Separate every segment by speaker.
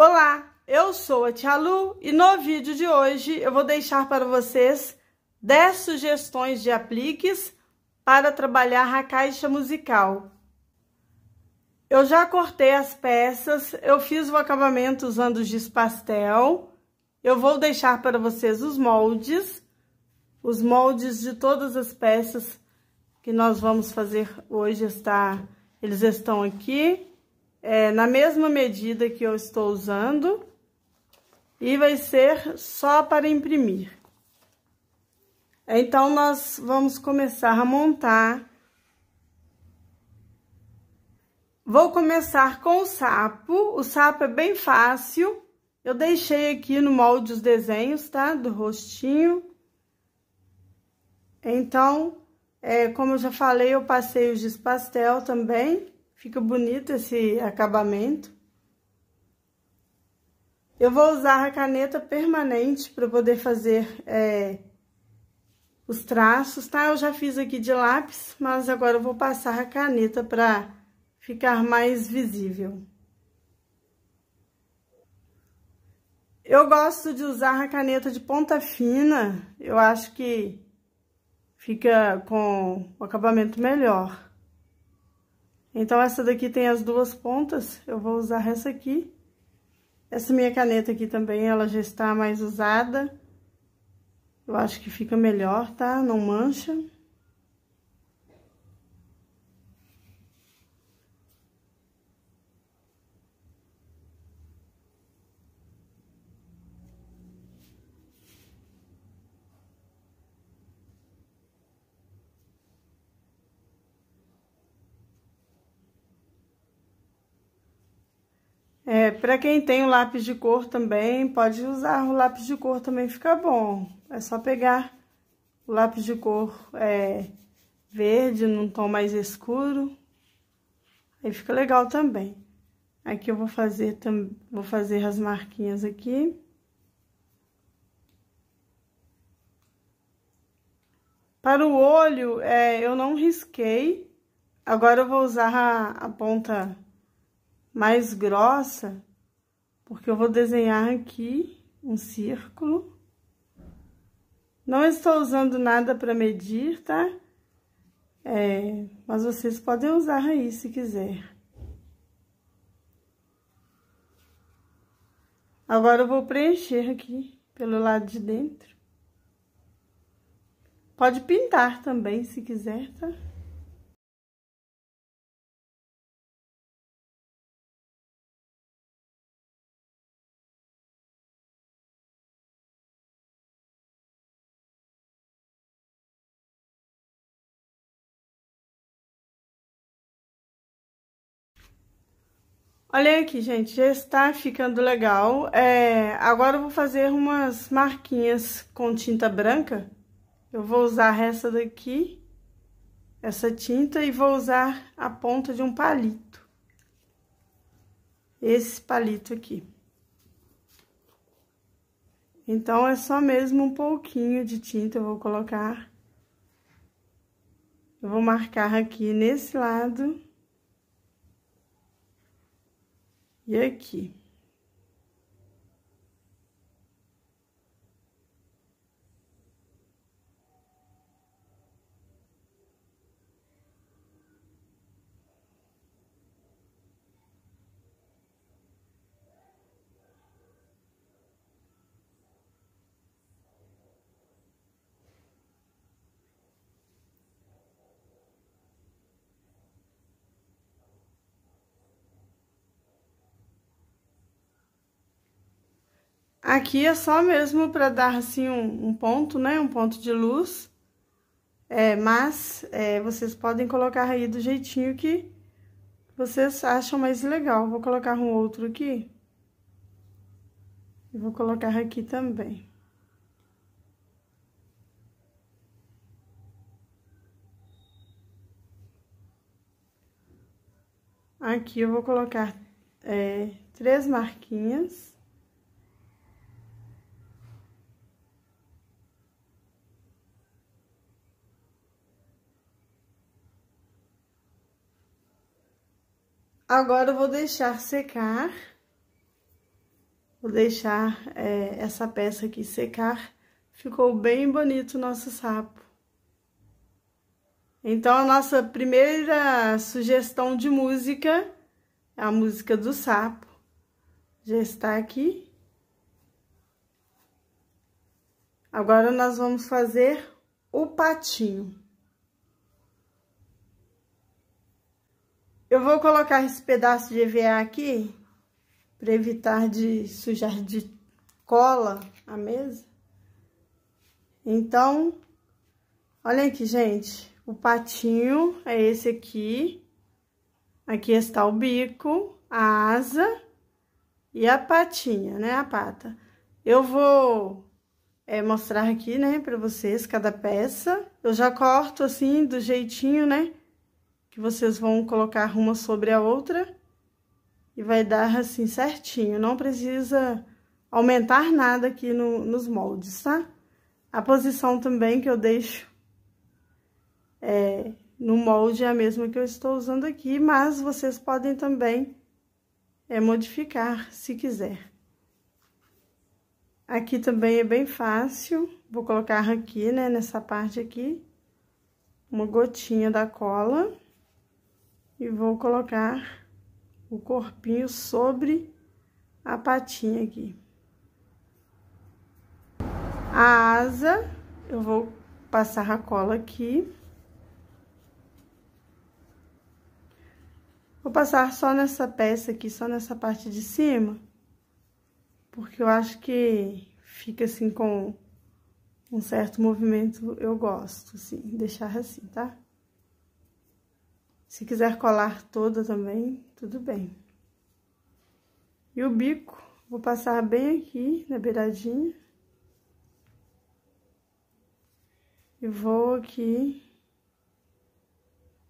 Speaker 1: Olá, eu sou a Tia Lu e no vídeo de hoje eu vou deixar para vocês 10 sugestões de apliques para trabalhar a caixa musical. Eu já cortei as peças, eu fiz o acabamento usando giz pastel. Eu vou deixar para vocês os moldes, os moldes de todas as peças que nós vamos fazer hoje está, eles estão aqui é, na mesma medida que eu estou usando e vai ser só para imprimir. Então, nós vamos começar a montar. Vou começar com o sapo. O sapo é bem fácil. Eu deixei aqui no molde os desenhos, tá? Do rostinho. Então, é, como eu já falei, eu passei os de pastel também. Fica bonito esse acabamento. Eu vou usar a caneta permanente para poder fazer é, os traços, tá? Eu já fiz aqui de lápis, mas agora eu vou passar a caneta para ficar mais visível. Eu gosto de usar a caneta de ponta fina, eu acho que fica com o acabamento melhor. Então, essa daqui tem as duas pontas, eu vou usar essa aqui. Essa minha caneta aqui também, ela já está mais usada. Eu acho que fica melhor, tá? Não mancha. É, para quem tem o um lápis de cor também, pode usar o lápis de cor também, fica bom. É só pegar o lápis de cor é, verde, num tom mais escuro. Aí fica legal também. Aqui eu vou fazer, vou fazer as marquinhas aqui. Para o olho, é, eu não risquei. Agora eu vou usar a, a ponta mais grossa, porque eu vou desenhar aqui um círculo. Não estou usando nada para medir, tá? É, mas vocês podem usar aí se quiser. Agora eu vou preencher aqui pelo lado de dentro. Pode
Speaker 2: pintar também se quiser, tá? Olha aqui, gente, já está ficando legal. É,
Speaker 1: agora eu vou fazer umas marquinhas com tinta branca. Eu vou usar essa daqui, essa tinta, e vou usar a ponta de um palito. Esse palito aqui. Então, é só mesmo um pouquinho de tinta eu vou colocar. Eu vou marcar aqui nesse lado e aqui. Aqui é só mesmo para dar assim um, um, ponto, né? Um ponto de luz. É, mas é, vocês podem colocar aí do jeitinho que vocês acham mais legal. Vou colocar um outro aqui. E vou colocar aqui também. Aqui eu vou colocar é, três marquinhas. Agora, eu vou deixar secar. Vou deixar é, essa peça aqui secar. Ficou bem bonito o nosso sapo. Então, a nossa primeira sugestão de música é a música do sapo. Já está aqui. Agora, nós vamos fazer o patinho. Eu vou colocar esse pedaço de EVA aqui, para evitar de sujar de cola a mesa. Então, olha aqui, gente. O patinho é esse aqui. Aqui está o bico, a asa e a patinha, né? A pata. Eu vou é, mostrar aqui, né, para vocês cada peça. Eu já corto assim, do jeitinho, né? que vocês vão colocar uma sobre a outra e vai dar assim certinho. Não precisa aumentar nada aqui no, nos moldes, tá? A posição também que eu deixo é, no molde é a mesma que eu estou usando aqui, mas vocês podem também é, modificar se quiser. Aqui também é bem fácil, vou colocar aqui, né, nessa parte aqui, uma gotinha da cola e vou colocar o corpinho sobre a patinha aqui. A asa, eu vou passar a cola aqui. Vou passar só nessa peça aqui, só nessa parte de cima, porque eu acho que fica assim com um certo movimento, eu gosto, assim, deixar assim, tá? Se quiser colar toda também, tudo bem. E o bico, vou passar bem aqui na beiradinha. E vou aqui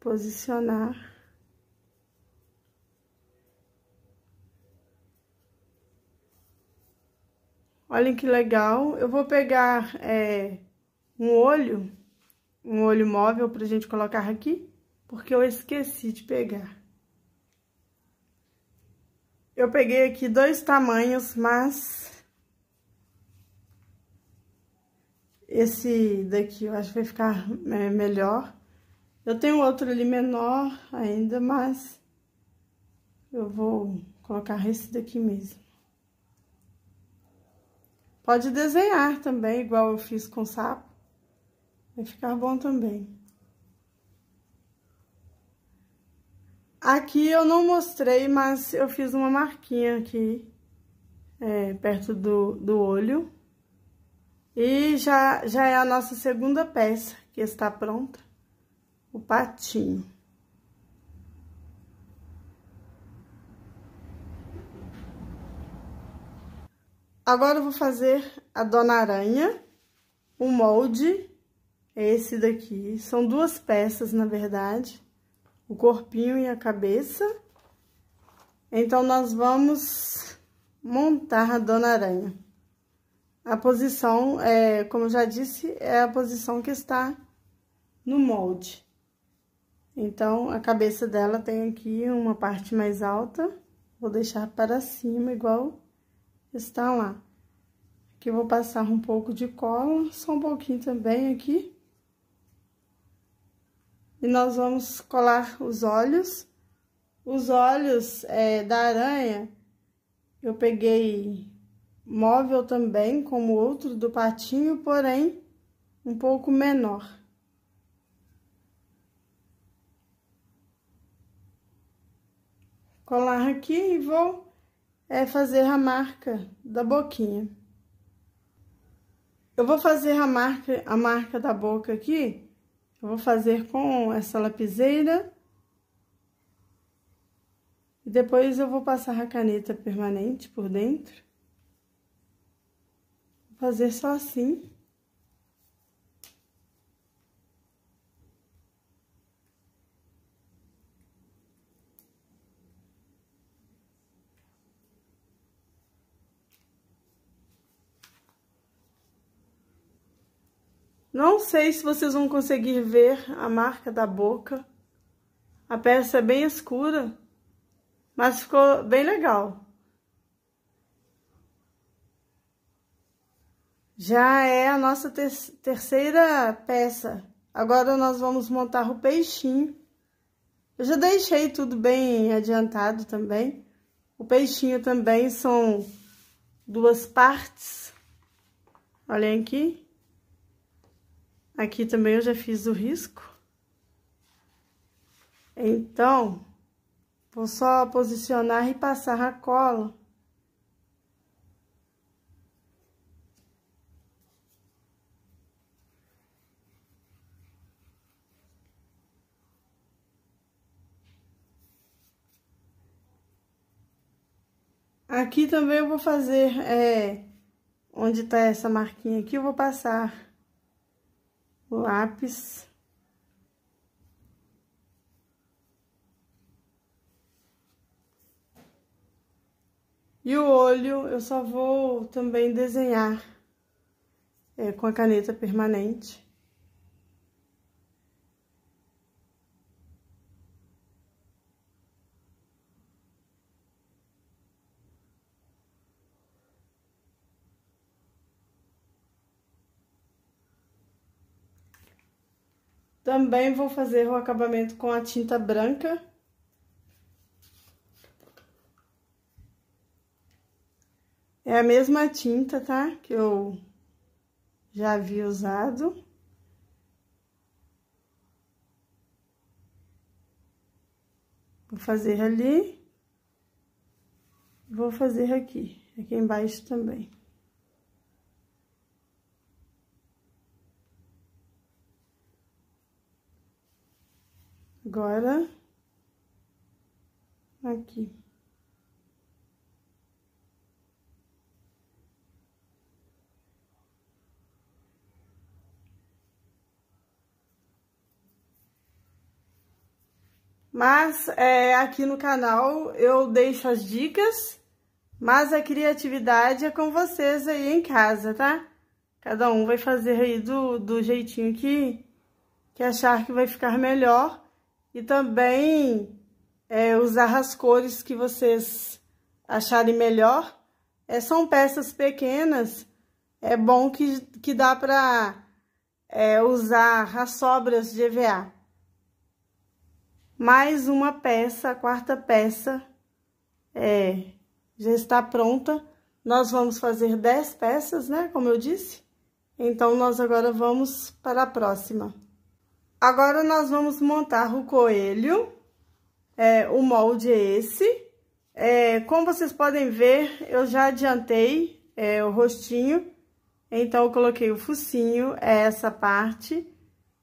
Speaker 1: posicionar. Olhem que legal. Eu vou pegar é, um olho, um olho móvel pra gente colocar aqui porque eu esqueci de pegar. Eu peguei aqui dois tamanhos, mas esse daqui eu acho que vai ficar é, melhor. Eu tenho outro ali menor ainda, mas eu vou colocar esse daqui mesmo. Pode desenhar também, igual eu fiz com o sapo. Vai ficar bom também. Aqui eu não mostrei, mas eu fiz uma marquinha aqui, é, perto do, do olho. E já, já é a nossa segunda peça que está pronta, o patinho. Agora eu vou fazer a Dona Aranha, o molde, esse daqui. São duas peças, na verdade o corpinho e a cabeça. Então, nós vamos montar a Dona Aranha. A posição, é, como eu já disse, é a posição que está no molde. Então, a cabeça dela tem aqui uma parte mais alta, vou deixar para cima, igual está lá. Aqui eu vou passar um pouco de cola, só um pouquinho também aqui e nós vamos colar os olhos. Os olhos é, da aranha, eu peguei móvel também, como outro do patinho, porém um pouco menor. Colar aqui e vou é, fazer a marca da boquinha. Eu vou fazer a marca, a marca da boca aqui eu vou fazer com essa lapiseira. E depois eu vou passar a caneta permanente por dentro. Vou fazer só assim. Não sei se vocês vão conseguir ver a marca da boca. A peça é bem escura, mas ficou bem legal. Já é a nossa ter terceira peça. Agora nós vamos montar o peixinho. Eu já deixei tudo bem adiantado também. O peixinho também são duas partes. Olhem aqui. Aqui também eu já fiz o risco. Então, vou só posicionar e passar a cola. Aqui também eu vou fazer, é, onde tá essa marquinha aqui, eu vou passar lápis. E o olho eu só vou também desenhar é, com a caneta permanente. Também vou fazer o acabamento com a tinta branca. É a mesma tinta, tá? Que eu já havia usado. Vou fazer ali. Vou fazer aqui, aqui embaixo também. Agora, aqui. Mas é, aqui no canal eu deixo as dicas, mas a criatividade é com vocês aí em casa, tá? Cada um vai fazer aí do, do jeitinho que, que achar que vai ficar melhor. E também é, usar as cores que vocês acharem melhor. É, são peças pequenas, é bom que, que dá para é, usar as sobras de EVA. Mais uma peça, a quarta peça é, já está pronta. Nós vamos fazer 10 peças, né? Como eu disse. Então, nós agora vamos para a próxima. Agora, nós vamos montar o coelho, é, o molde é esse. É, como vocês podem ver, eu já adiantei é, o rostinho, então eu coloquei o focinho, é essa parte.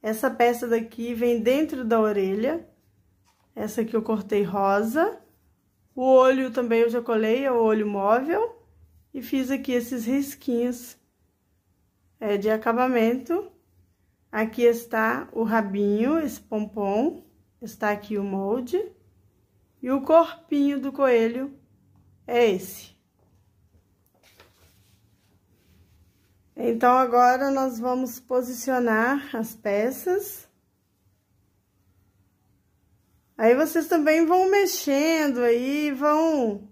Speaker 1: Essa peça daqui vem dentro da orelha, essa aqui eu cortei rosa. O olho também eu já colei, é o olho móvel. E fiz aqui esses risquinhos é, de acabamento. Aqui está o rabinho, esse pompom, está aqui o molde. E o corpinho do coelho é esse. Então, agora, nós vamos posicionar as peças. Aí, vocês também vão mexendo aí, vão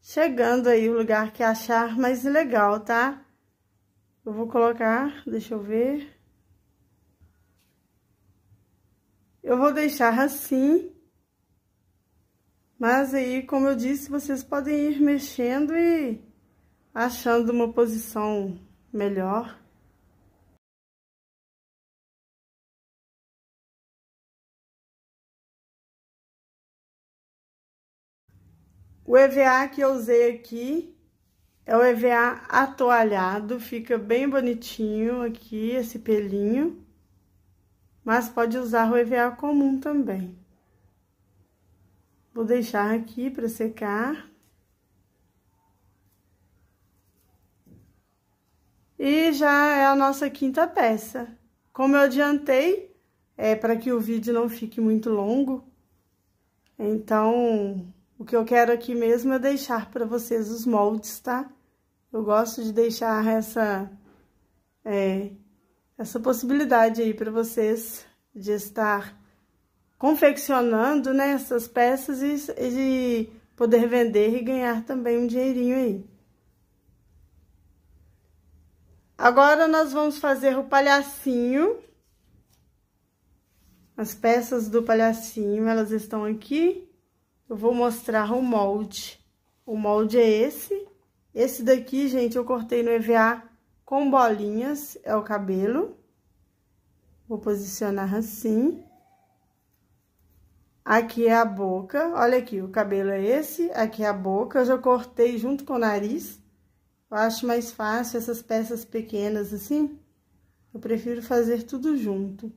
Speaker 1: chegando aí o lugar que achar mais legal, tá? Eu vou colocar, deixa eu ver... Eu vou deixar assim. Mas aí, como eu disse, vocês podem ir mexendo e achando uma posição
Speaker 2: melhor. O EVA que eu usei aqui é o EVA atoalhado,
Speaker 1: fica bem bonitinho aqui esse pelinho mas pode usar o EVA comum também. Vou deixar aqui para secar. E já é a nossa quinta peça. Como eu adiantei, é para que o vídeo não fique muito longo, então o que eu quero aqui mesmo é deixar para vocês os moldes, tá? Eu gosto de deixar essa é, essa possibilidade aí para vocês de estar confeccionando né, essas peças e, e poder vender e ganhar também um dinheirinho aí. Agora, nós vamos fazer o palhacinho. As peças do palhacinho, elas estão aqui. Eu vou mostrar o molde. O molde é esse. Esse daqui, gente, eu cortei no EVA com bolinhas é o cabelo. Vou posicionar assim. Aqui é a boca, olha aqui, o cabelo é esse, aqui é a boca. Eu já cortei junto com o nariz. Eu acho mais fácil essas peças pequenas assim. Eu prefiro fazer tudo junto.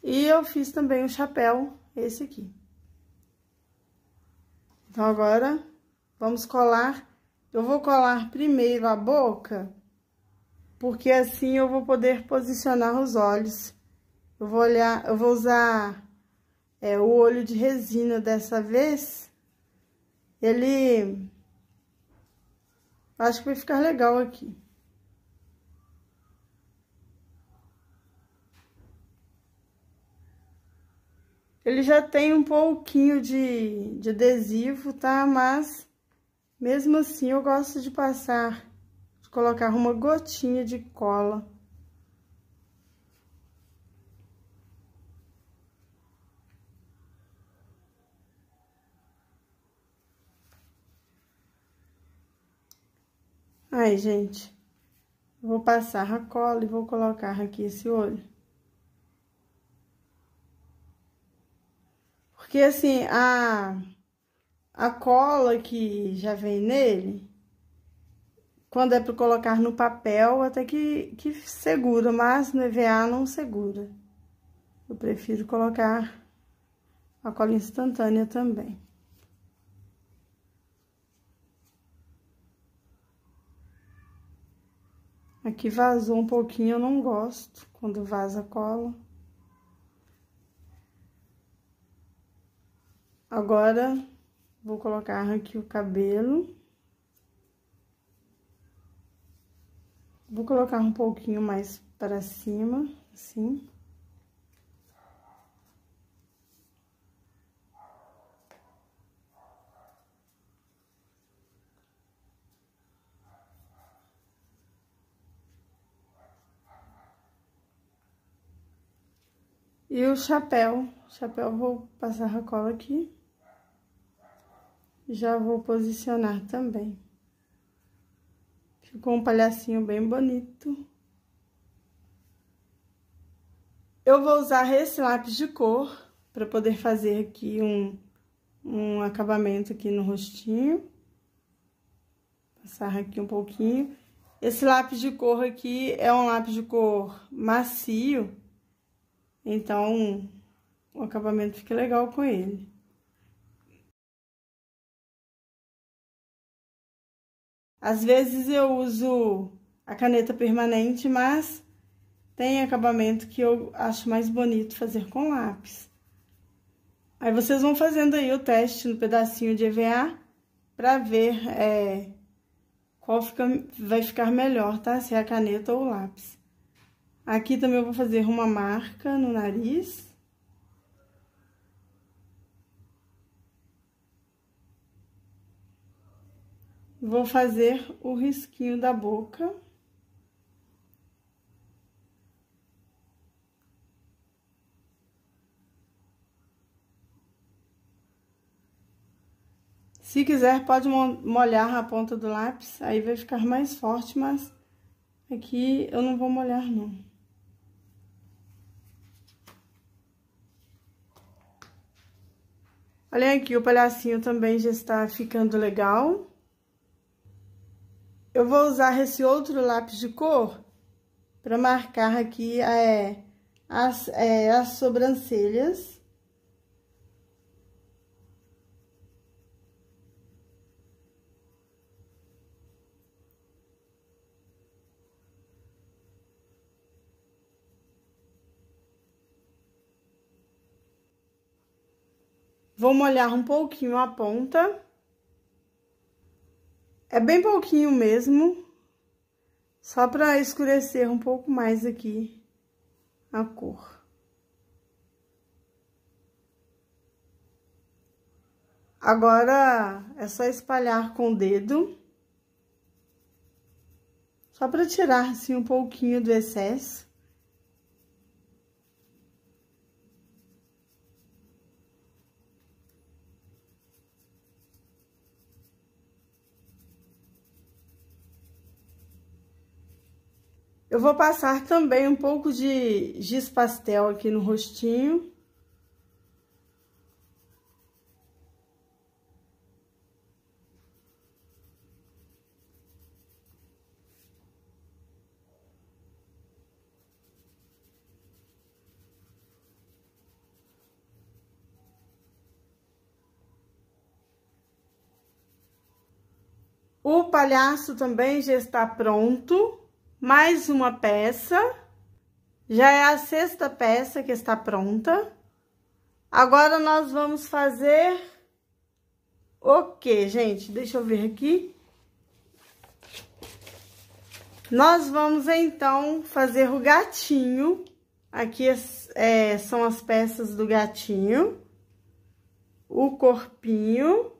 Speaker 1: E eu fiz também o um chapéu, esse aqui. Então, agora, vamos colar. Eu vou colar primeiro a boca porque assim eu vou poder posicionar os olhos. Eu vou olhar, eu vou usar é, o olho de resina dessa vez. Ele, acho que vai ficar legal aqui. Ele já tem um pouquinho de, de adesivo, tá? Mas, mesmo assim, eu gosto de passar colocar uma gotinha de cola. Aí, gente, vou passar a cola e vou colocar aqui esse olho. Porque, assim, a, a cola que já vem nele quando é para colocar no papel, até que, que segura, mas no EVA não segura. Eu prefiro colocar a cola instantânea também. Aqui vazou um pouquinho, eu não gosto quando vaza cola. Agora, vou colocar aqui o cabelo. Vou colocar um pouquinho mais para cima, assim. E o chapéu, chapéu vou passar a cola aqui. Já vou posicionar também. Ficou um palhacinho bem bonito. Eu vou usar esse lápis de cor para poder fazer aqui um, um acabamento aqui no rostinho. Passar aqui um pouquinho. Esse lápis de cor aqui é um lápis de cor macio,
Speaker 2: então o acabamento fica legal com ele. Às vezes eu uso a caneta permanente, mas tem acabamento que eu acho mais
Speaker 1: bonito fazer com lápis. Aí vocês vão fazendo aí o teste no pedacinho de EVA para ver é, qual fica, vai ficar melhor, tá? Se é a caneta ou o lápis. Aqui também eu vou fazer uma marca no nariz. Vou fazer o risquinho da boca. Se quiser, pode molhar a ponta do lápis, aí vai ficar mais forte, mas aqui eu não vou molhar, não. Olha aqui, o palhacinho também já está ficando legal eu vou usar esse outro lápis de cor para marcar aqui ah, é, as, é, as sobrancelhas. Vou molhar um pouquinho a ponta. É bem pouquinho mesmo, só para escurecer um pouco mais aqui a cor. Agora, é só espalhar com o dedo, só para tirar, assim, um pouquinho do excesso. Eu vou passar também um pouco de giz pastel aqui no rostinho. O palhaço também já está pronto mais uma peça. Já é a sexta peça que está pronta. Agora, nós vamos fazer o que, gente? Deixa eu ver aqui. Nós vamos, então, fazer o gatinho. Aqui é, é são as peças do gatinho. O corpinho.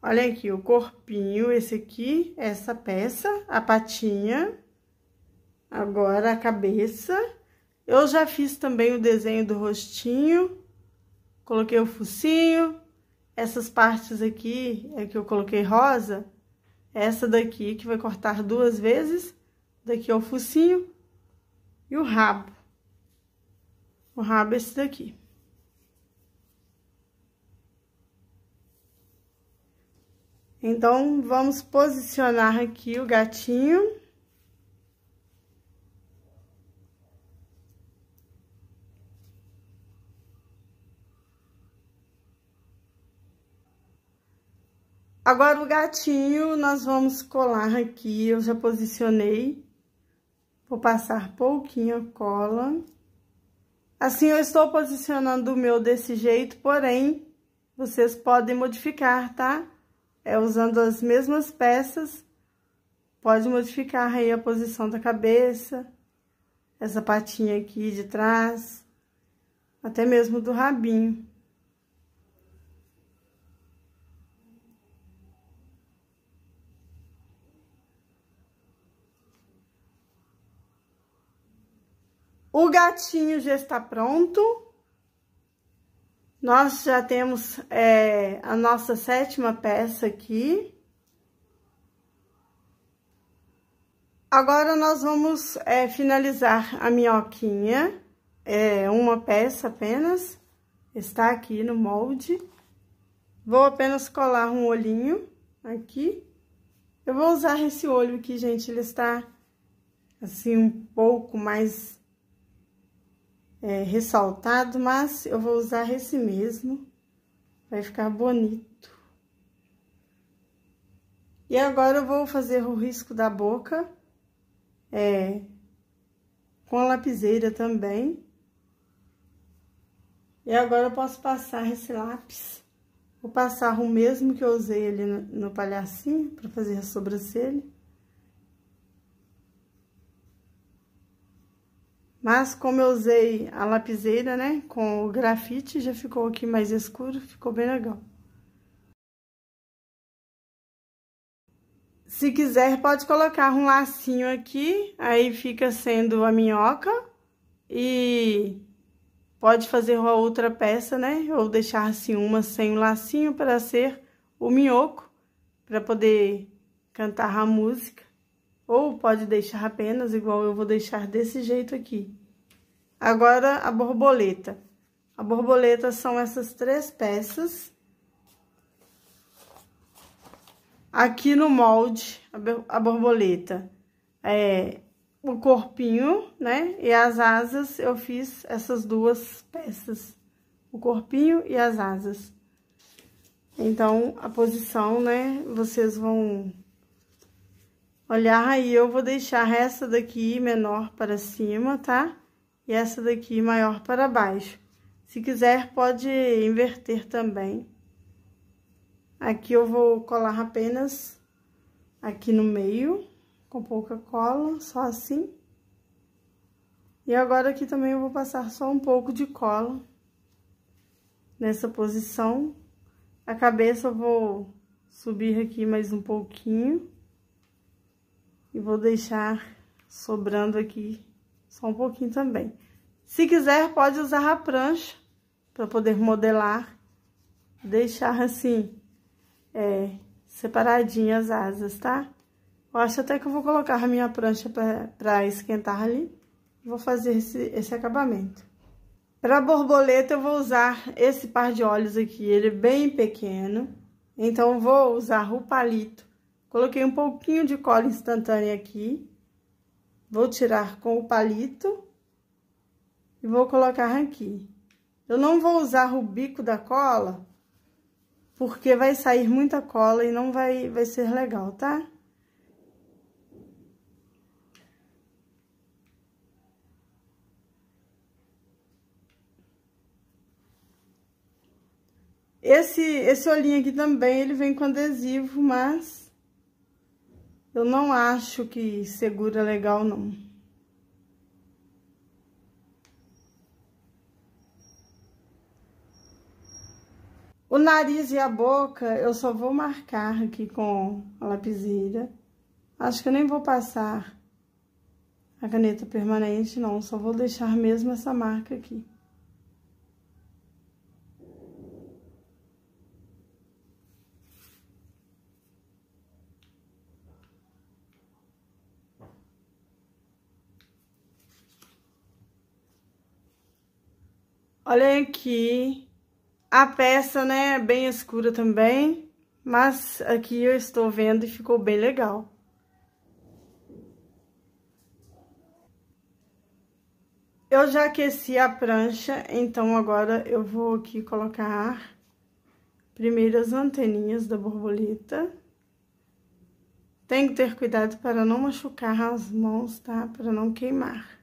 Speaker 1: Olha aqui o corpinho, esse aqui, essa peça, a patinha, agora a cabeça. Eu já fiz também o desenho do rostinho, coloquei o focinho, essas partes aqui é que eu coloquei rosa, essa daqui que vai cortar duas vezes, daqui é o focinho e o rabo. O rabo é esse daqui. Então, vamos posicionar aqui o gatinho. Agora, o gatinho, nós vamos colar aqui, eu já posicionei. Vou passar pouquinho a cola. Assim, eu estou posicionando o meu desse jeito, porém, vocês podem modificar, tá? Tá? é, usando as mesmas peças, pode modificar aí a posição da cabeça, essa patinha aqui de trás, até mesmo do rabinho. O gatinho já está pronto. Nós já temos é, a nossa sétima peça aqui. Agora, nós vamos é, finalizar a minhoquinha, é, uma peça apenas, está aqui no molde. Vou apenas colar um olhinho aqui. Eu vou usar esse olho aqui, gente, ele está assim um pouco mais é, ressaltado, mas eu vou usar esse mesmo. Vai ficar bonito. E agora eu vou fazer o risco da boca, é, com a lapiseira também. E agora eu posso passar esse lápis. Vou passar o mesmo que eu usei ali no, no palhacinho, para fazer a sobrancelha. Mas como eu usei a lapiseira, né, com o grafite, já ficou aqui mais escuro, ficou bem legal. Se quiser, pode colocar um lacinho aqui, aí fica sendo a minhoca e pode fazer uma outra peça, né? Ou deixar assim uma sem o um lacinho para ser o minhoco, para poder cantar a música. Ou pode deixar apenas, igual eu vou deixar desse jeito aqui. Agora, a borboleta. A borboleta são essas três peças. Aqui no molde, a borboleta é o corpinho, né? E as asas, eu fiz essas duas peças. O corpinho e as asas. Então, a posição, né? Vocês vão olhar aí, eu vou deixar essa daqui menor para cima, tá? E essa daqui maior para baixo. Se quiser, pode inverter também. Aqui eu vou colar apenas aqui no meio, com pouca cola, só assim. E agora aqui também eu vou passar só um pouco de cola nessa posição. A cabeça eu vou subir aqui mais um pouquinho. E vou deixar sobrando aqui só um pouquinho também. Se quiser, pode usar a prancha para poder modelar. Deixar assim, é, separadinhas as asas, tá? Eu acho até que eu vou colocar a minha prancha para esquentar ali. Vou fazer esse, esse acabamento. Para borboleta, eu vou usar esse par de olhos aqui. Ele é bem pequeno. Então, vou usar o palito Coloquei um pouquinho de cola instantânea aqui. Vou tirar com o palito e vou colocar aqui. Eu não vou usar o bico da cola, porque vai sair muita cola e não vai, vai ser legal, tá? Esse, esse olhinho aqui também, ele vem com adesivo, mas eu não acho que segura é legal, não. O nariz e a boca eu só vou marcar aqui com a lapiseira. Acho que eu nem vou passar a caneta permanente, não. Só vou deixar mesmo essa marca aqui. Olha aqui. A peça, né, bem escura também, mas aqui eu estou vendo e ficou bem legal. Eu já aqueci a prancha, então agora eu vou aqui colocar primeiras anteninhas da borboleta. Tem que ter cuidado para não machucar as mãos, tá? Para não queimar.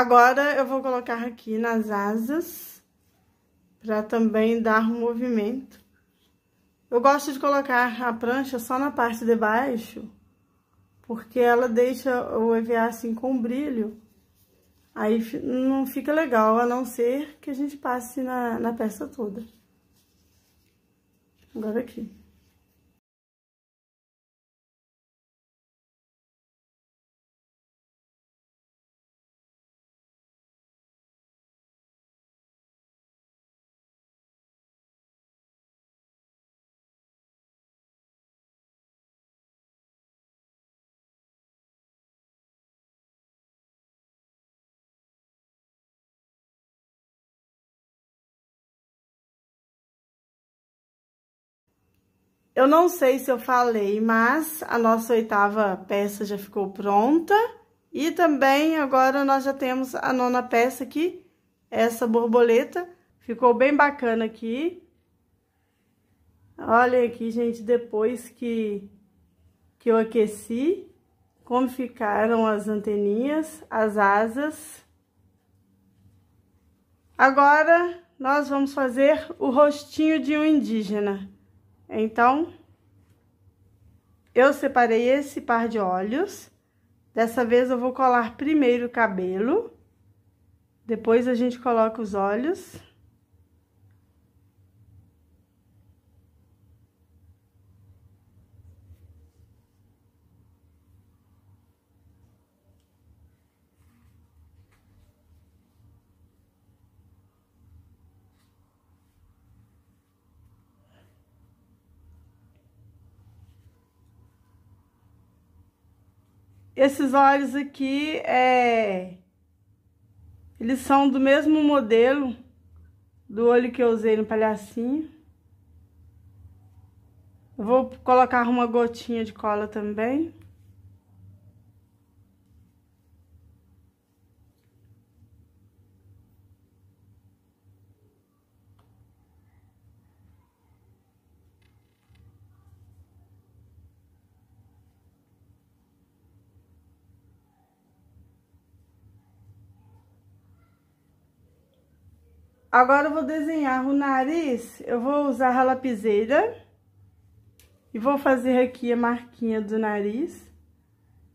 Speaker 2: Agora, eu vou colocar aqui nas
Speaker 1: asas, pra também dar um movimento. Eu gosto de colocar a prancha só na parte de baixo, porque ela deixa o EVA assim com brilho. Aí não fica legal, a não
Speaker 2: ser que a gente passe na, na peça toda. Agora aqui. Eu não sei se eu falei, mas a nossa oitava peça já ficou
Speaker 1: pronta. E também agora nós já temos a nona peça aqui, essa borboleta. Ficou bem bacana aqui. Olha aqui, gente, depois que, que eu aqueci, como ficaram as anteninhas, as asas. Agora, nós vamos fazer o rostinho de um indígena. Então, eu separei esse par de olhos. Dessa vez, eu vou colar primeiro o cabelo, depois a gente coloca os olhos. Esses olhos aqui, é, eles são do mesmo modelo do olho que eu usei no palhacinho. Eu vou colocar uma gotinha de cola também. Agora eu vou desenhar o nariz, eu vou usar a lapiseira e vou fazer aqui a marquinha do nariz.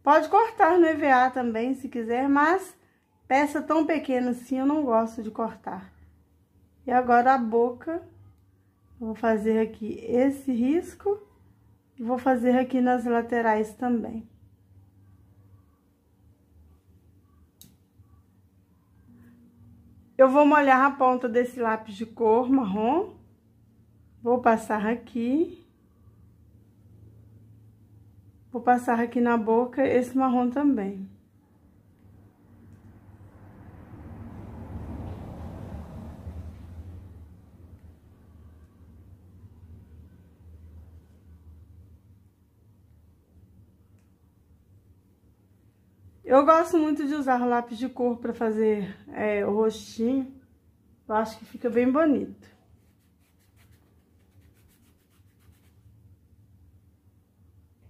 Speaker 1: Pode cortar no EVA também, se quiser, mas peça tão pequena assim eu não gosto de cortar. E agora a boca, vou fazer aqui esse risco e vou fazer aqui nas laterais também. Eu vou molhar a ponta desse lápis de cor marrom. Vou passar aqui. Vou passar aqui na boca esse marrom também. Eu gosto muito de usar lápis de cor para fazer é, o rostinho. Eu acho que fica bem bonito.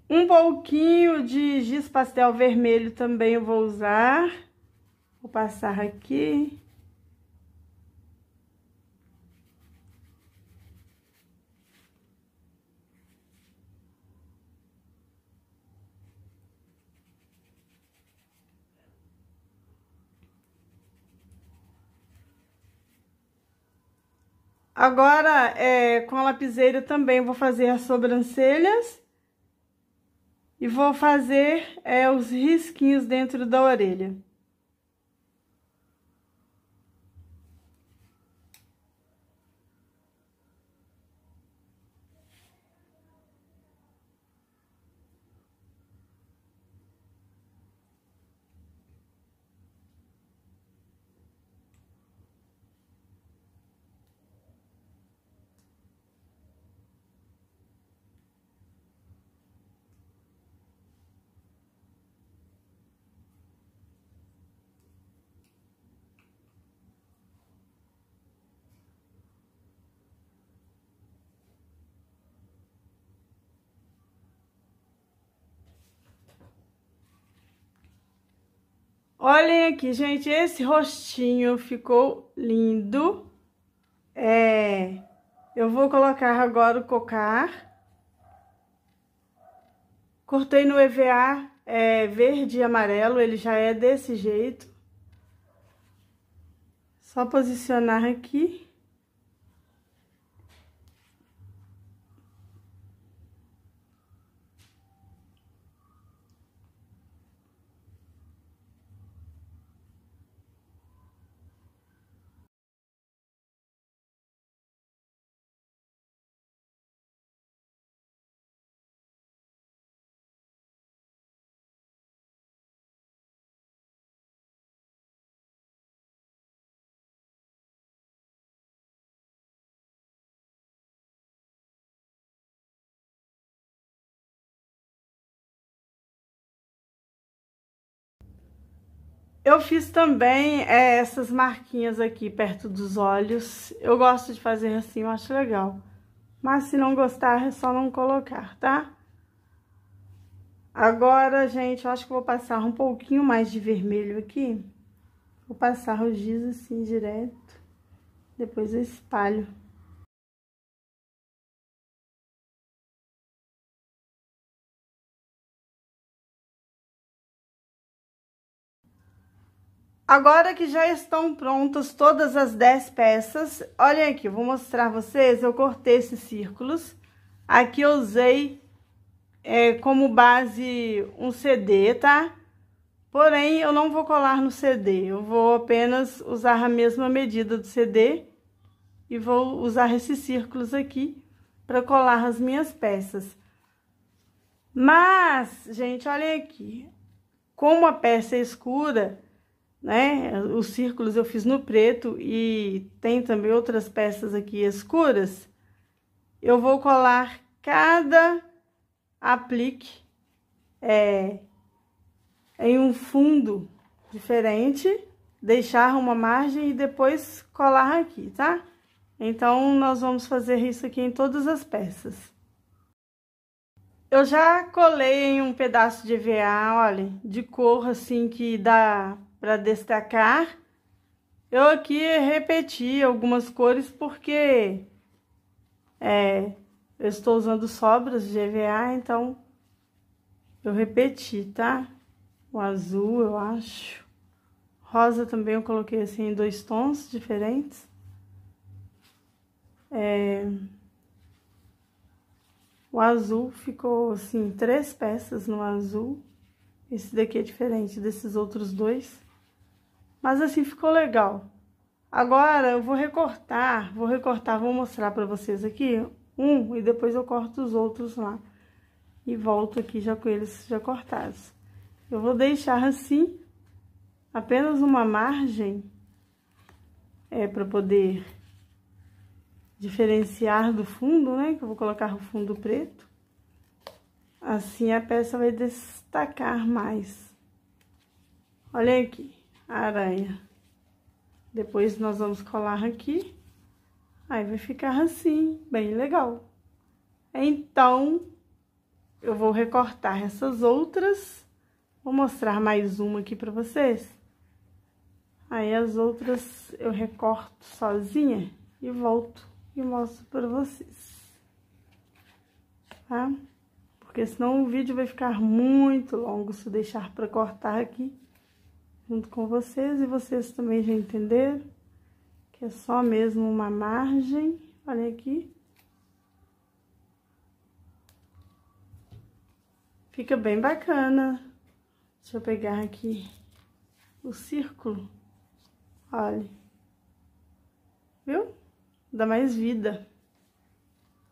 Speaker 1: Um pouquinho de giz pastel vermelho também eu vou usar. Vou passar aqui. Agora, é, com a lapiseira também, vou fazer as sobrancelhas. E vou fazer é, os risquinhos dentro da orelha. Olhem aqui, gente, esse rostinho ficou lindo. É, eu vou colocar agora o cocar. Cortei no EVA é, verde e amarelo, ele já é desse jeito. Só posicionar aqui.
Speaker 2: Eu fiz também é, essas marquinhas aqui perto
Speaker 1: dos olhos. Eu gosto de fazer assim, eu acho legal. Mas se não gostar, é só não colocar, tá? Agora, gente, eu acho que vou passar um pouquinho mais de vermelho aqui. Vou passar o giz assim direto.
Speaker 2: Depois eu espalho. Agora que já estão prontas todas as
Speaker 1: 10 peças, olhem aqui, vou mostrar a vocês, eu cortei esses círculos. Aqui eu usei é, como base um CD, tá? Porém, eu não vou colar no CD, eu vou apenas usar a mesma medida do CD e vou usar esses círculos aqui para colar as minhas peças. Mas, gente, olhem aqui, como a peça é escura, né? Os círculos eu fiz no preto e tem também outras peças aqui escuras. Eu vou colar cada aplique é, em um fundo diferente, deixar uma margem e depois colar aqui, tá? Então, nós vamos fazer isso aqui em todas as peças. Eu já colei em um pedaço de EVA, olha, de cor assim que dá para destacar. Eu aqui repeti algumas cores porque é, eu estou usando sobras de EVA, então eu repeti, tá? O azul, eu acho. Rosa também eu coloquei assim em dois tons diferentes. É... O azul ficou assim, três peças no azul. Esse daqui é diferente desses outros dois. Mas assim ficou legal. Agora eu vou recortar, vou recortar, vou mostrar para vocês aqui um e depois eu corto os outros lá. E volto aqui já com eles já cortados. Eu vou deixar assim apenas uma margem é para poder diferenciar do fundo, né? Que eu vou colocar o fundo preto. Assim a peça vai destacar mais. Olha aqui a aranha. Depois nós vamos colar aqui. Aí vai ficar assim, bem legal. Então, eu vou recortar essas outras. Vou mostrar mais uma aqui pra vocês. Aí as outras eu recorto sozinha e volto e mostro pra vocês. Tá? Porque senão o vídeo vai ficar muito longo se deixar pra cortar aqui junto com vocês e vocês também já entenderam que é só mesmo uma margem, olha aqui. Fica bem bacana. Deixa eu pegar aqui o círculo, olha, viu? Dá mais vida.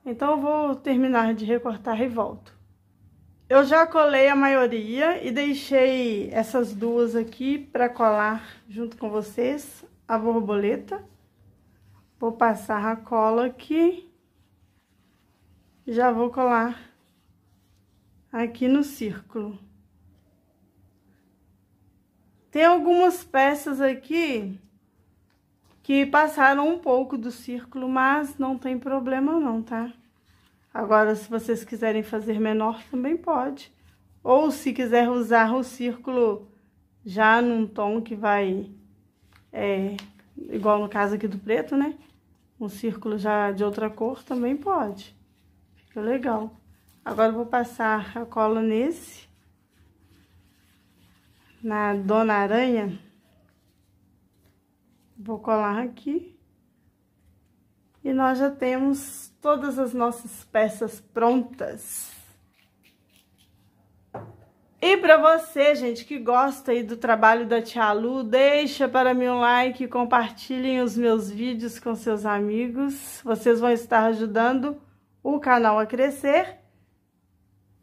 Speaker 1: Então, eu vou terminar de recortar e volto. Eu já colei a maioria e deixei essas duas aqui para colar junto com vocês a borboleta. Vou passar a cola aqui. Já vou colar aqui no círculo. Tem algumas peças aqui que passaram um pouco do círculo, mas não tem problema não, tá? Agora, se vocês quiserem fazer menor, também pode. Ou se quiser usar o círculo já num tom que vai... É, igual no caso aqui do preto, né? Um círculo já de outra cor também pode. Fica legal. Agora, vou passar a cola nesse. Na Dona Aranha. Vou colar aqui. E nós já temos todas as nossas peças prontas. E para você, gente, que gosta aí do trabalho da Tia Lu, deixa para mim um like, compartilhem os meus vídeos com seus amigos. Vocês vão estar ajudando o canal a crescer.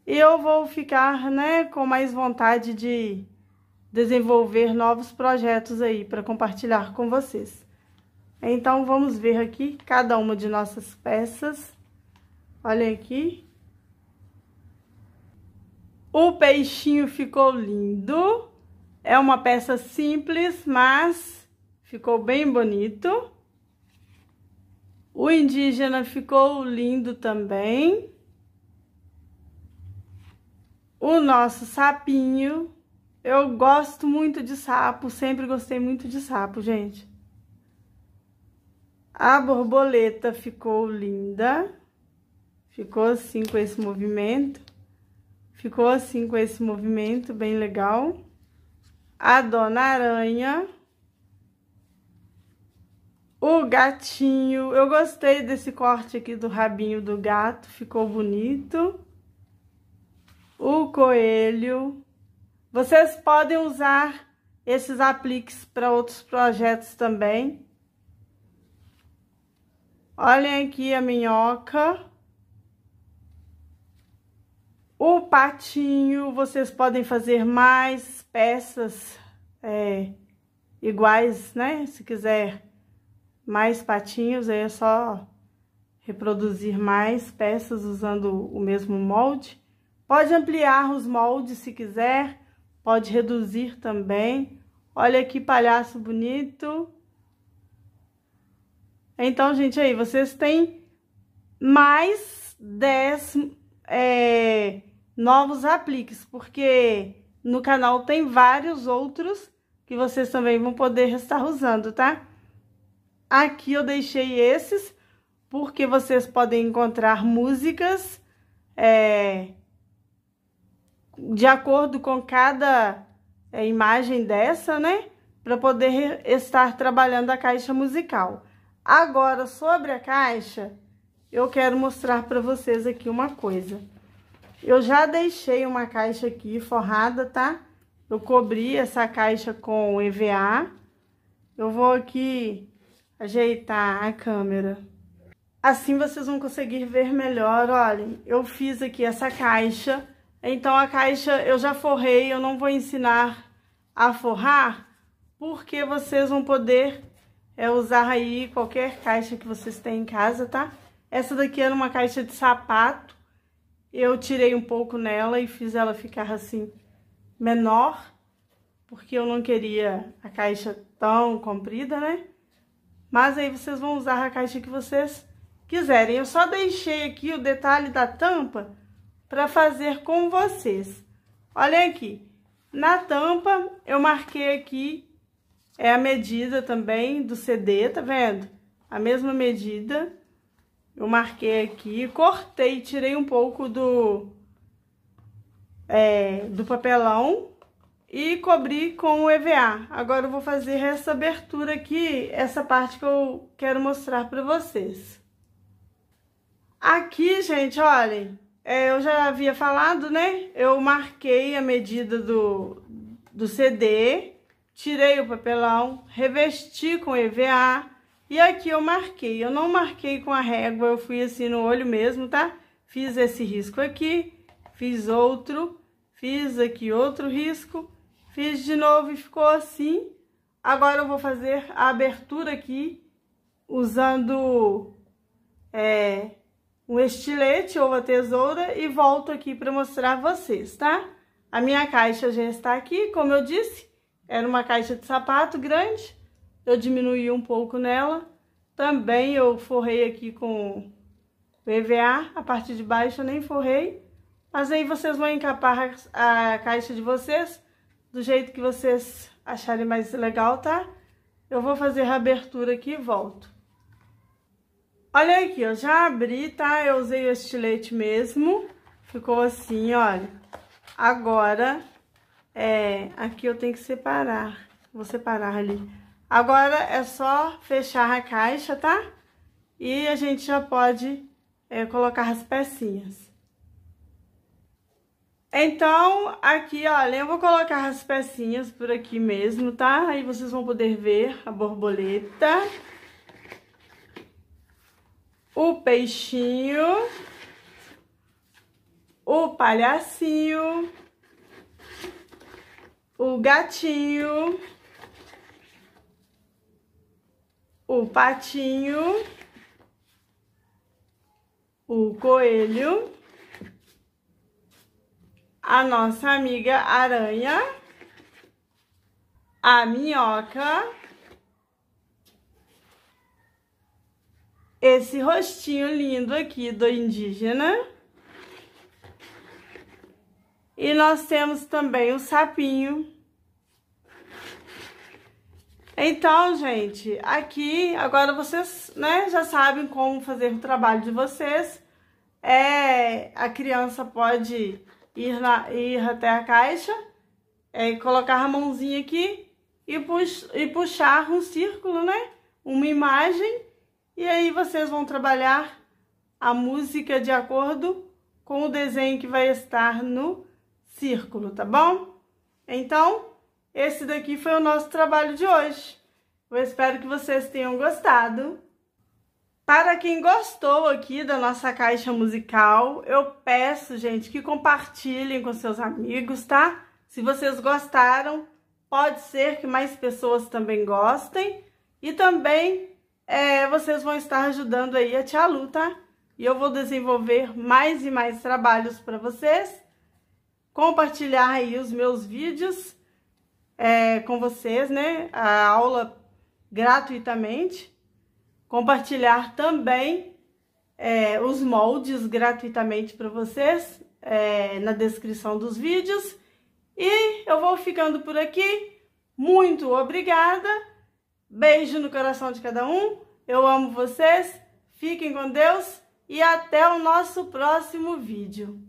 Speaker 1: E eu vou ficar, né, com mais vontade de desenvolver novos projetos aí para compartilhar com vocês. Então, vamos ver aqui cada uma de nossas peças. Olha aqui. O peixinho ficou lindo. É uma peça simples, mas ficou bem bonito. O indígena ficou lindo também. O nosso sapinho. Eu gosto muito de sapo, sempre gostei muito de sapo, gente. A borboleta ficou linda. Ficou assim com esse movimento. Ficou assim com esse movimento, bem legal. A Dona Aranha. O gatinho. Eu gostei desse corte aqui do rabinho do gato. Ficou bonito. O coelho. Vocês podem usar esses apliques para outros projetos também. Olhem aqui a minhoca. O patinho, vocês podem fazer mais peças é, iguais, né? Se quiser mais patinhos, aí é só reproduzir mais peças usando o mesmo molde. Pode ampliar os moldes se quiser, pode reduzir também. Olha que palhaço bonito. Então, gente, aí vocês têm mais 10 é, novos apliques, porque no canal tem vários outros que vocês também vão poder estar usando, tá? Aqui eu deixei esses, porque vocês podem encontrar músicas é, de acordo com cada é, imagem dessa, né? Para poder estar trabalhando a caixa musical. Agora, sobre a caixa, eu quero mostrar para vocês aqui uma coisa. Eu já deixei uma caixa aqui forrada, tá? Eu cobri essa caixa com EVA. Eu vou aqui ajeitar a câmera. Assim vocês vão conseguir ver melhor. Olhem, eu fiz aqui essa caixa. Então, a caixa eu já forrei, eu não vou ensinar a forrar, porque vocês vão poder é usar aí qualquer caixa que vocês têm em casa, tá? Essa daqui era uma caixa de sapato, eu tirei um pouco nela e fiz ela ficar assim menor, porque eu não queria a caixa tão comprida, né? Mas aí vocês vão usar a caixa que vocês quiserem. Eu só deixei aqui o detalhe da tampa para fazer com vocês. Olha aqui, na tampa eu marquei aqui é a medida também do CD, tá vendo? A mesma medida. Eu marquei aqui, cortei, tirei um pouco do, é, do papelão e cobri com o EVA. Agora eu vou fazer essa abertura aqui, essa parte que eu quero mostrar para vocês. Aqui, gente, olhem, é, eu já havia falado, né? Eu marquei a medida do, do CD tirei o papelão, revesti com EVA e aqui eu marquei. Eu não marquei com a régua, eu fui assim no olho mesmo, tá? Fiz esse risco aqui, fiz outro, fiz aqui outro risco, fiz de novo e ficou assim. Agora eu vou fazer a abertura aqui usando é, um estilete ou a tesoura e volto aqui para mostrar vocês, tá? A minha caixa já está aqui, como eu disse, era uma caixa de sapato grande, eu diminuí um pouco nela. Também eu forrei aqui com PVA, a parte de baixo eu nem forrei. Mas aí vocês vão encapar a caixa de vocês do jeito que vocês acharem mais legal, tá? Eu vou fazer a abertura aqui e volto. Olha aqui, eu já abri, tá? Eu usei o estilete mesmo. Ficou assim, olha. Agora, é, aqui eu tenho que separar. Vou separar ali. Agora é só fechar a caixa, tá? E a gente já pode é, colocar as pecinhas. Então, aqui, olha, eu vou colocar as pecinhas por aqui mesmo, tá? Aí vocês vão poder ver a borboleta. O peixinho. O palhacinho o gatinho, o patinho, o coelho, a nossa amiga aranha, a minhoca, esse rostinho lindo aqui do indígena. E nós temos também o sapinho. Então, gente, aqui agora vocês né, já sabem como fazer o trabalho de vocês. É, a criança pode ir, na, ir até a caixa, é, colocar a mãozinha aqui e, pux, e puxar um círculo, né? Uma imagem. E aí vocês vão trabalhar a música de acordo com o desenho que vai estar no círculo, tá bom? Então, esse daqui foi o nosso trabalho de hoje. Eu espero que vocês tenham gostado. Para quem gostou aqui da nossa caixa musical, eu peço, gente, que compartilhem com seus amigos, tá? Se vocês gostaram, pode ser que mais pessoas também gostem. E também é, vocês vão estar ajudando aí a Tia Lu, tá? E eu vou desenvolver mais e mais trabalhos para vocês compartilhar aí os meus vídeos é, com vocês, né? A aula gratuitamente. Compartilhar também é, os moldes gratuitamente para vocês é, na descrição dos vídeos. E eu vou ficando por aqui. Muito obrigada. Beijo no coração de cada um. Eu
Speaker 2: amo vocês. Fiquem com Deus e até o nosso próximo vídeo.